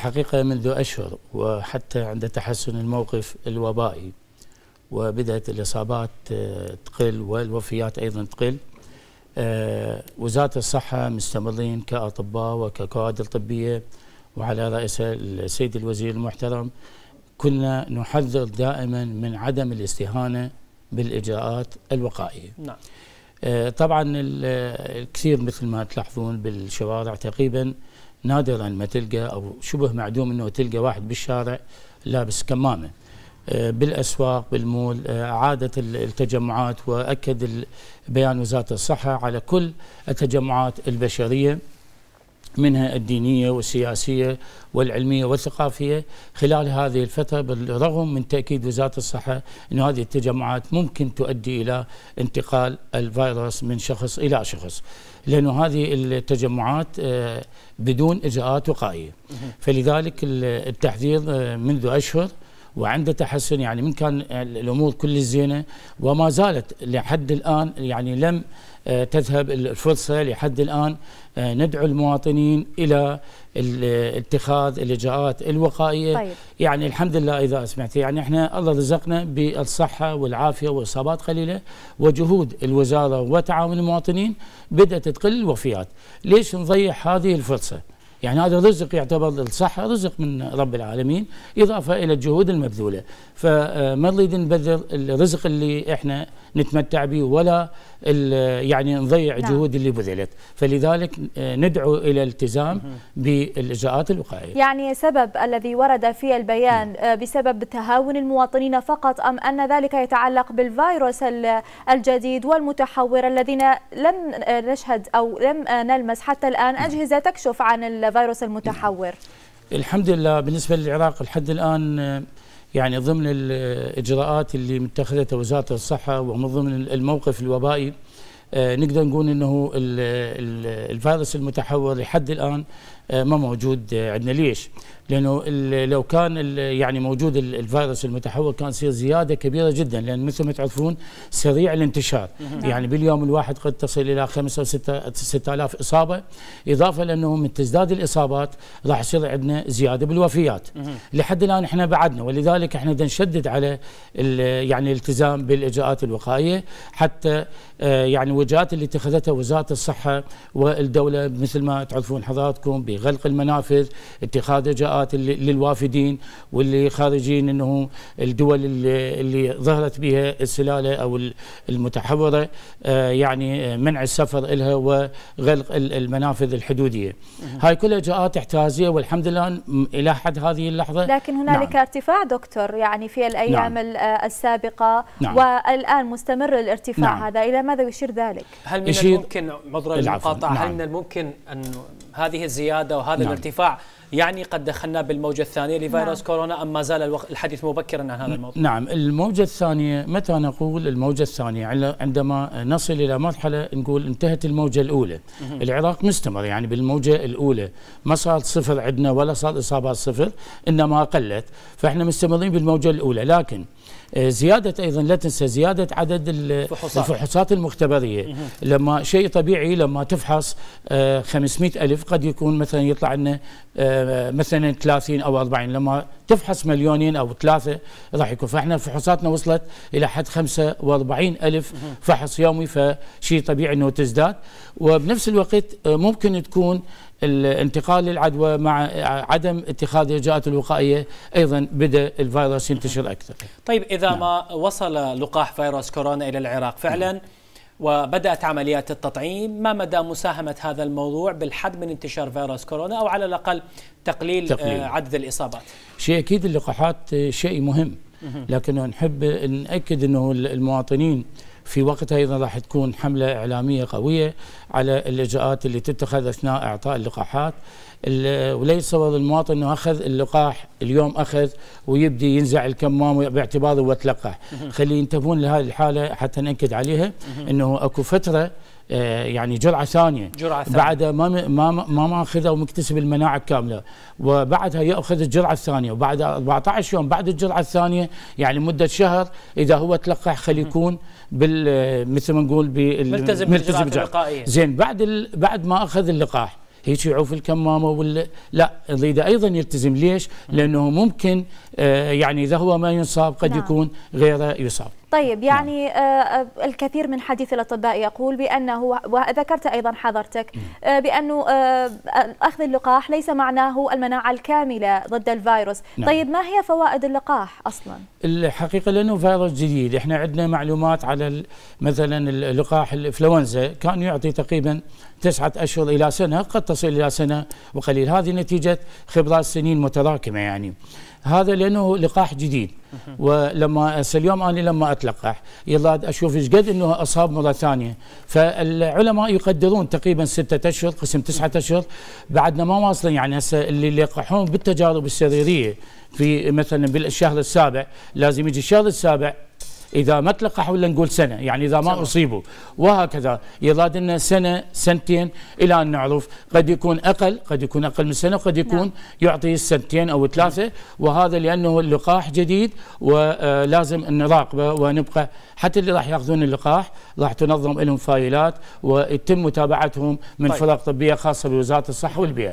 الحقيقة منذ أشهر وحتى عند تحسن الموقف الوبائي وبدأت الإصابات آه، تقل والوفيات أيضا تقل آه، وزارة الصحة مستمرين كأطباء وككوادر طبية وعلى رأسها السيد الوزير المحترم كنا نحذر دائما من عدم الاستهانة بالإجراءات الوقائية نعم. آه، طبعا الكثير مثل ما تلاحظون بالشوارع تقريبا نادرا ما تلقى او شبه معدوم انه تلقى واحد بالشارع لابس كمامه آه، بالاسواق بالمول آه، اعادت التجمعات واكد بيان وزاره الصحه على كل التجمعات البشريه منها الدينية والسياسية والعلمية والثقافية خلال هذه الفترة بالرغم من تأكيد وزارة الصحة أن هذه التجمعات ممكن تؤدي إلى انتقال الفيروس من شخص إلى شخص لأنه هذه التجمعات آه، بدون إجراءات وقائية فلذلك التحذير آه، منذ أشهر وعنده تحسن يعني من كان الامور كل زينه وما زالت لحد الان يعني لم آه، تذهب الفرصه لحد الان آه، ندعو المواطنين الى اتخاذ الاجراءات الوقائيه طيب. يعني الحمد لله اذا سمعت يعني احنا الله رزقنا بالصحه والعافيه واصابات قليله وجهود الوزاره وتعاون المواطنين بدات تقل الوفيات ليش نضيع هذه الفرصه يعني هذا رزق يعتبر الصحة رزق من رب العالمين إضافة إلى الجهود المبذولة فما نريد نبذل الرزق اللي إحنا نتمتع به ولا يعني نضيع نعم. جهود اللي بذلت فلذلك ندعو إلى الالتزام بالإجراءات الوقائية يعني سبب الذي ورد في البيان نعم. آه، بسبب تهاون المواطنين فقط أم أن ذلك يتعلق بالفيروس الجديد والمتحور الذين لم نشهد أو لم نلمس حتى الآن نعم. أجهزة تكشف عن الفيروس المتحور؟ الحمد لله بالنسبة للعراق لحد الآن آه، يعني ضمن الإجراءات آه، اللي متخذتها وزارة الصحة ومن ضمن الموقف الوبائي آه، نقدر نقول انه الفيروس المتحور لحد الان ما موجود عندنا ليش؟ لانه لو كان يعني موجود الفيروس المتحور كان يصير زياده كبيره جدا لان مثل ما تعرفون سريع الانتشار نعم. يعني باليوم الواحد قد تصل الى 5 او 6 6000 اصابه اضافه لانه من تزداد الاصابات راح يصير عندنا زياده بالوفيات لحد الان احنا بعدنا ولذلك احنا بدنا نشدد على يعني الالتزام بالاجراءات الوقائيه حتى آه، يعني الوجهات اللي اتخذتها وزاره الصحه والدوله مثل ما تعرفون حضراتكم بغلق المنافذ اتخاذ اجراءات الاجراءات اللي للوافدين واللي خارجين انه الدول اللي, اللي ظهرت بها السلاله او المتحوره آه، يعني منع السفر لها وغلق المنافذ الحدوديه. هاي كلها اجراءات احترازيه والحمد لله الى حد هذه اللحظه لكن هنالك نعم. ارتفاع دكتور يعني في الايام نعم. آه، السابقه نعم. والان مستمر الارتفاع نعم. هذا الى ماذا يشير ذلك؟ هل من الممكن مضر المقاطعه نعم. هل من الممكن ان هذه الزياده وهذا نعم. الارتفاع يعني قد دخلنا بالموجة الثانية لفيروس نعم. كورونا أم ما زال الحديث مبكرا عن هذا الموضوع نعم الموجة الثانية متى نقول الموجة الثانية عندما نصل إلى مرحلة نقول انتهت الموجة الأولى العراق مستمر يعني بالموجة الأولى ما صار صفر عندنا ولا صار إصابات صفر إنما قلت فإحنا مستمرين بالموجة الأولى لكن آه، زيادة أيضا لا تنسى زيادة عدد الفحوصات, الفحوصات المختبرية لما شيء طبيعي لما تفحص 500 آه، ألف قد يكون مثلا يطلع لنا آه، مثلا 30 او 40 لما تفحص مليونين او ثلاثه راح يكون فاحنا فحوصاتنا وصلت الى حد 45 الف فحص يومي فشيء طبيعي انه تزداد وبنفس الوقت آه، ممكن تكون الانتقال للعدوى مع آه، عدم اتخاذ الاجراءات الوقائيه ايضا بدا الفيروس ينتشر اكثر. طيب اذا نعم. ما وصل لقاح فيروس كورونا الى العراق فعلا نعم. وبدأت عمليات التطعيم ما مدى مساهمة هذا الموضوع بالحد من انتشار فيروس كورونا أو على الأقل تقليل, آه، تقليل. عدد الإصابات شيء أكيد اللقاحات شيء مهم لكن نحب نأكد أنه المواطنين في وقتها ايضا راح تكون حمله اعلاميه قويه على الاجراءات اللي تتخذ اثناء اعطاء اللقاحات ولا يتصور المواطن انه اخذ اللقاح اليوم اخذ ويبدي ينزع الكمام باعتباره وتلقح خلي ينتبهون لهذه الحاله حتى ناكد عليها انه اكو فتره آه، يعني جرعه ثانيه جرعه ثانيه بعدها ما ما ما ماخذها ومكتسب المناعه الكامله وبعدها ياخذ الجرعه الثانيه وبعد 14 يوم بعد الجرعه الثانيه يعني مده شهر اذا هو تلقح خلي يكون بال مثل ما نقول ملتزم بالجرعه اللقائيه زين بعد ال... بعد ما اخذ اللقاح هيك يعوف الكمامه ولا لا يريده ايضا يلتزم ليش؟ لانه ممكن آه يعني اذا هو ما ينصاب قد نعم. يكون غيره يصاب طيب نعم. يعني نعم. الكثير من حديث الاطباء يقول بانه وذكرت ايضا حضرتك آه، بانه اخذ اللقاح ليس معناه المناعه الكامله ضد الفيروس، نعم. طيب ما هي فوائد اللقاح اصلا؟ الحقيقه لانه فيروس جديد، احنا عندنا معلومات على مثلا اللقاح الانفلونزا كان يعطي تقريبا تسعة أشهر إلى سنة قد تصل إلى سنة وقليل هذه نتيجة خبرات سنين متراكمة يعني هذا لأنه لقاح جديد ولما اليوم انا لما اتلقح يلا اشوف ايش قد انه اصاب مره ثانيه فالعلماء يقدرون تقريبا ستة اشهر قسم تسعة اشهر بعدنا ما واصلين يعني هسه اللي يلقحون بالتجارب السريريه في مثلا بالشهر السابع لازم يجي الشهر السابع اذا ما تلقح ولا نقول سنه يعني اذا ما اصيبوا وهكذا يضاد لنا سنه سنتين الى ان نعرف قد يكون اقل قد يكون اقل من سنه وقد يكون نعم. يعطي سنتين او ثلاثه نعم. وهذا لانه اللقاح جديد ولازم آه، نراقبه ونبقى حتى اللي راح ياخذون اللقاح راح تنظم لهم فايلات ويتم متابعتهم من طيب. فرق طبيه خاصه بوزاره الصحه والبيئه.